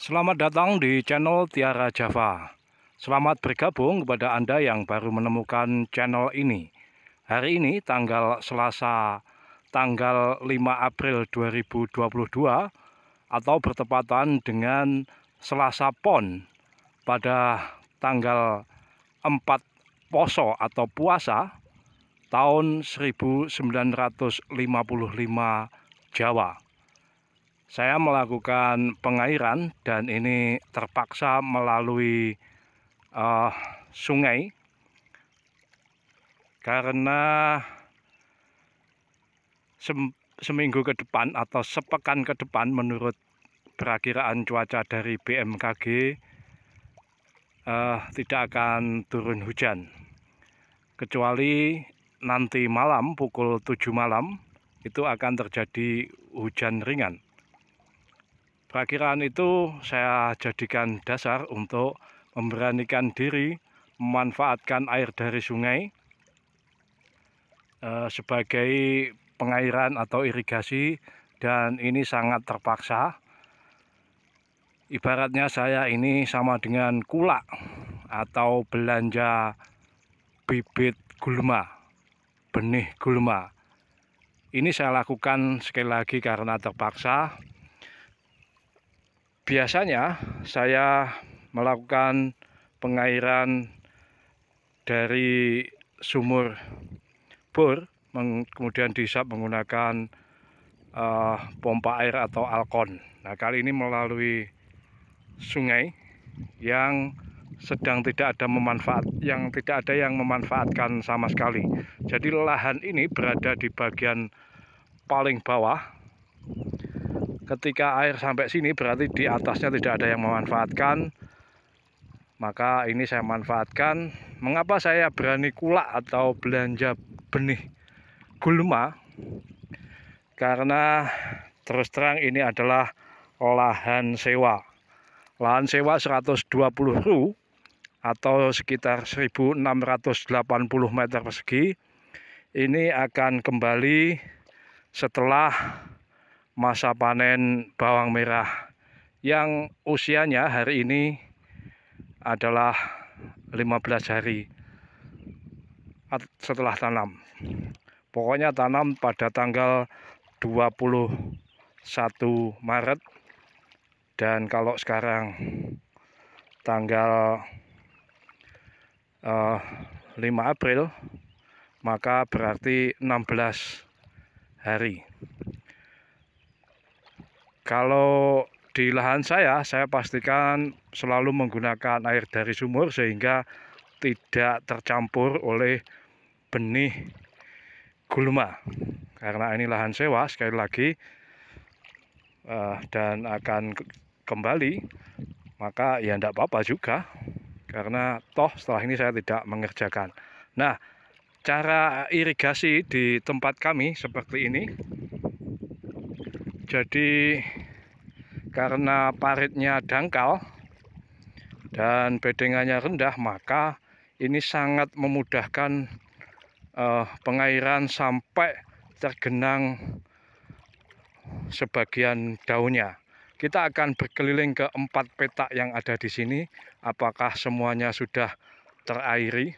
Selamat datang di channel Tiara Java. Selamat bergabung kepada Anda yang baru menemukan channel ini. Hari ini tanggal Selasa tanggal 5 April 2022 atau bertepatan dengan Selasa Pon pada tanggal 4 Poso atau puasa tahun 1955 Jawa saya melakukan pengairan dan ini terpaksa melalui uh, sungai karena se seminggu ke depan atau sepekan ke depan menurut perakiraan cuaca dari BMKG uh, eh, tidak akan turun hujan kecuali nanti malam pukul 7 malam itu akan terjadi hujan ringan Perakiraan itu saya jadikan dasar untuk memberanikan diri memanfaatkan air dari sungai eh, sebagai pengairan atau irigasi dan ini sangat terpaksa ibaratnya saya ini sama dengan kulak atau belanja bibit gulma benih gulma ini saya lakukan sekali lagi karena terpaksa biasanya saya melakukan pengairan dari sumur bor kemudian dihisap menggunakan uh, pompa air atau alkon. Nah, kali ini melalui sungai yang sedang tidak ada memanfaat yang tidak ada yang memanfaatkan sama sekali. Jadi lahan ini berada di bagian paling bawah ketika air sampai sini berarti di atasnya tidak ada yang memanfaatkan maka ini saya manfaatkan mengapa saya berani kulak atau belanja benih gulma karena terus terang ini adalah lahan sewa lahan sewa 120 ru atau sekitar 1680 meter persegi ini akan kembali setelah masa panen bawang merah yang usianya hari ini adalah 15 hari setelah tanam pokoknya tanam pada tanggal 21 Maret dan kalau sekarang tanggal uh, eh, 5 April maka berarti 16 hari kalau di lahan saya, saya pastikan selalu menggunakan air dari sumur sehingga tidak tercampur oleh benih gulma. Karena ini lahan sewa sekali lagi eh, dan akan kembali, maka ya tidak apa-apa juga. Karena toh setelah ini saya tidak mengerjakan. Nah, cara irigasi di tempat kami seperti ini. Jadi karena paritnya dangkal dan bedengannya rendah maka ini sangat memudahkan uh, pengairan sampai tergenang sebagian daunnya kita akan berkeliling ke empat petak yang ada di sini apakah semuanya sudah terairi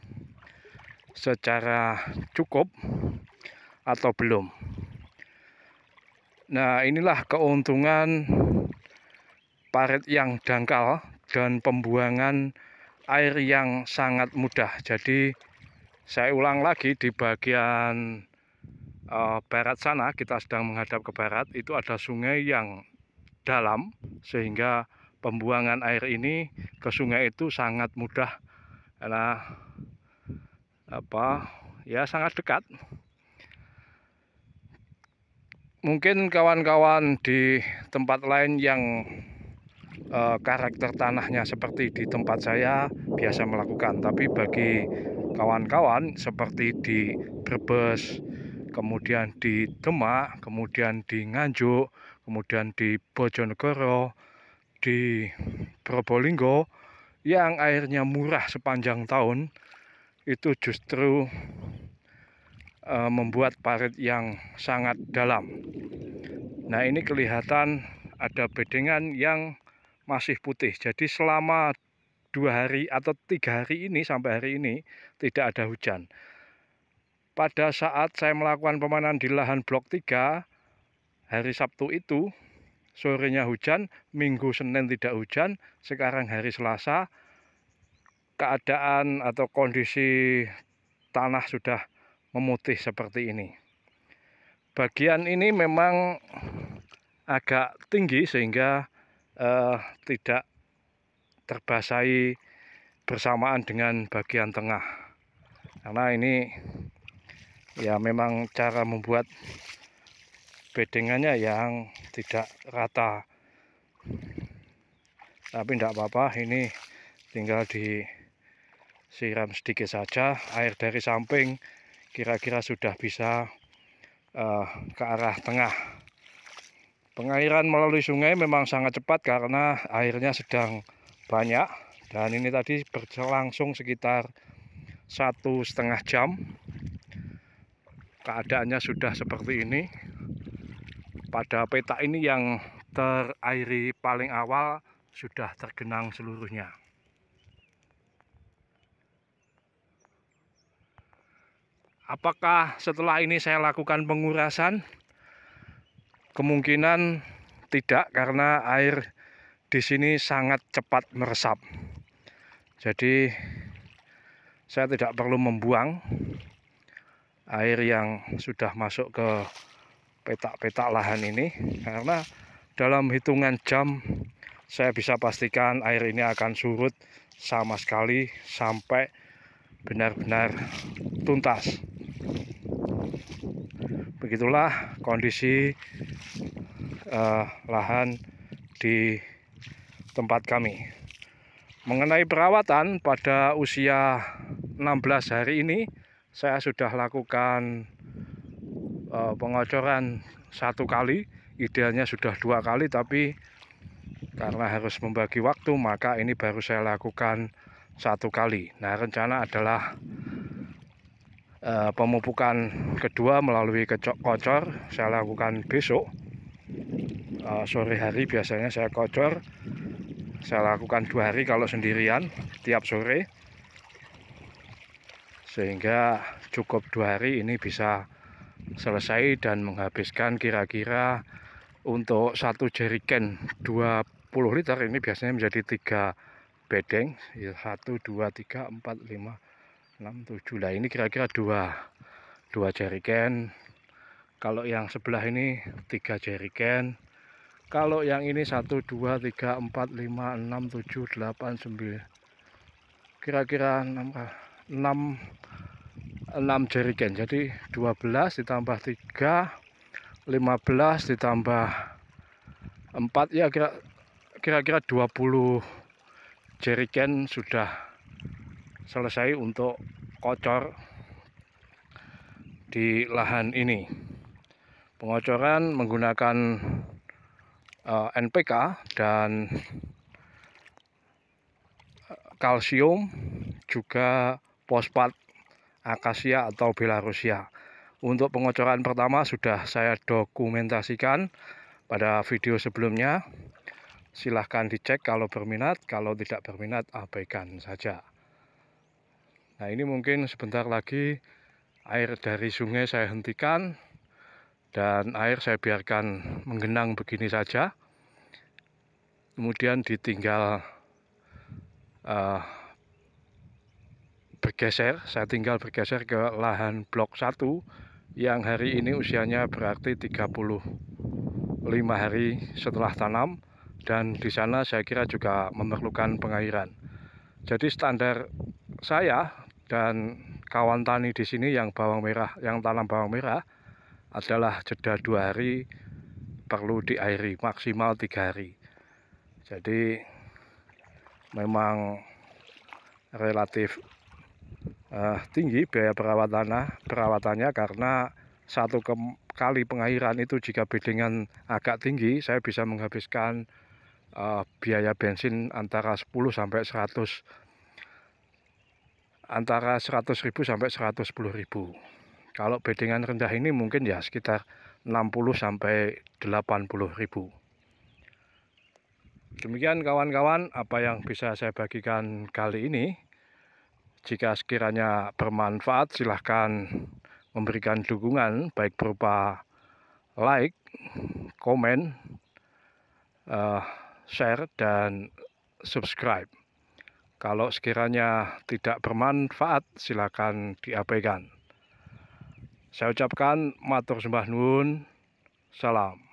secara cukup atau belum nah inilah keuntungan parit yang dangkal dan pembuangan air yang sangat mudah. Jadi saya ulang lagi di bagian uh, barat sana kita sedang menghadap ke barat itu ada sungai yang dalam sehingga pembuangan air ini ke sungai itu sangat mudah karena apa ya sangat dekat. Mungkin kawan-kawan di tempat lain yang Eh, karakter tanahnya seperti di tempat saya biasa melakukan tapi bagi kawan-kawan seperti di Brebes kemudian di Demak kemudian di Nganjuk kemudian di Bojonegoro di Probolinggo yang airnya murah sepanjang tahun itu justru e, membuat parit yang sangat dalam. Nah, ini kelihatan ada bedengan yang masih putih. Jadi selama dua hari atau tiga hari ini sampai hari ini tidak ada hujan. Pada saat saya melakukan pemanahan di lahan blok 3 hari Sabtu itu sorenya hujan, Minggu Senin tidak hujan, sekarang hari Selasa keadaan atau kondisi tanah sudah memutih seperti ini. Bagian ini memang agak tinggi sehingga eh, tidak terbasahi bersamaan dengan bagian tengah karena ini ya memang cara membuat bedengannya yang tidak rata tapi tidak apa-apa ini tinggal disiram sedikit saja air dari samping kira-kira sudah bisa uh, ke arah tengah Pengairan melalui sungai memang sangat cepat karena airnya sedang banyak dan ini tadi berlangsung sekitar satu setengah jam. Keadaannya sudah seperti ini. Pada peta ini yang terairi paling awal sudah tergenang seluruhnya. Apakah setelah ini saya lakukan pengurasan? Kemungkinan tidak karena air di sini sangat cepat meresap. Jadi saya tidak perlu membuang air yang sudah masuk ke petak-petak lahan ini karena dalam hitungan jam saya bisa pastikan air ini akan surut sama sekali sampai benar-benar tuntas. Begitulah kondisi uh, lahan di tempat kami. Mengenai perawatan pada usia 16 hari ini saya sudah lakukan uh, pengocoran satu kali, idealnya sudah dua kali tapi karena harus membagi waktu maka ini baru saya lakukan satu kali. Nah rencana adalah eh, pemupukan kedua melalui kecocor, kocor saya lakukan besok uh, sore hari biasanya saya kocor saya lakukan dua hari kalau sendirian tiap sore sehingga cukup dua hari ini bisa selesai dan menghabiskan kira-kira untuk satu jeriken 20 liter ini biasanya menjadi tiga bedeng 1 2 3 4 5 6 7 lah ini kira-kira dua dua jeriken kalau yang sebelah ini tiga jeriken kalau yang ini satu dua tiga empat lima enam tujuh delapan sembilan kira-kira enam ah, enam 6 jeriken jadi dua belas ditambah tiga lima belas ditambah empat ya kira-kira dua puluh jeriken sudah selesai untuk kocor di lahan ini pengocoran menggunakan uh, eh, NPK dan eh, kalsium juga fosfat akasia atau belarusia. Untuk pengocoran pertama sudah saya dokumentasikan pada video sebelumnya. Silahkan dicek kalau berminat, kalau tidak berminat abaikan saja. Nah ini mungkin sebentar lagi air dari sungai saya hentikan dan air saya biarkan menggenang begini saja kemudian ditinggal uh, bergeser saya tinggal bergeser ke lahan blok 1 yang hari ini usianya berarti 35 hari setelah tanam dan di sana saya kira juga memerlukan pengairan jadi standar saya dan kawan tani di sini yang bawang merah yang tanam bawang merah adalah jeda dua hari perlu diairi maksimal tiga hari jadi memang relatif uh, tinggi biaya perawatannya perawatannya karena satu ke kali pengairan itu jika bedengan agak tinggi saya bisa menghabiskan uh, biaya bensin antara 10 sampai 100 antara 100.000 sampai 110.000 kalau bedengan rendah ini mungkin ya sekitar 60 sampai 80 ribu. Demikian kawan-kawan apa yang bisa saya bagikan kali ini. Jika sekiranya bermanfaat silahkan memberikan dukungan baik berupa like, komen, eh, share, dan subscribe. Kalau sekiranya tidak bermanfaat silahkan diabaikan. Saya ucapkan matur sembah nuwun. Salam.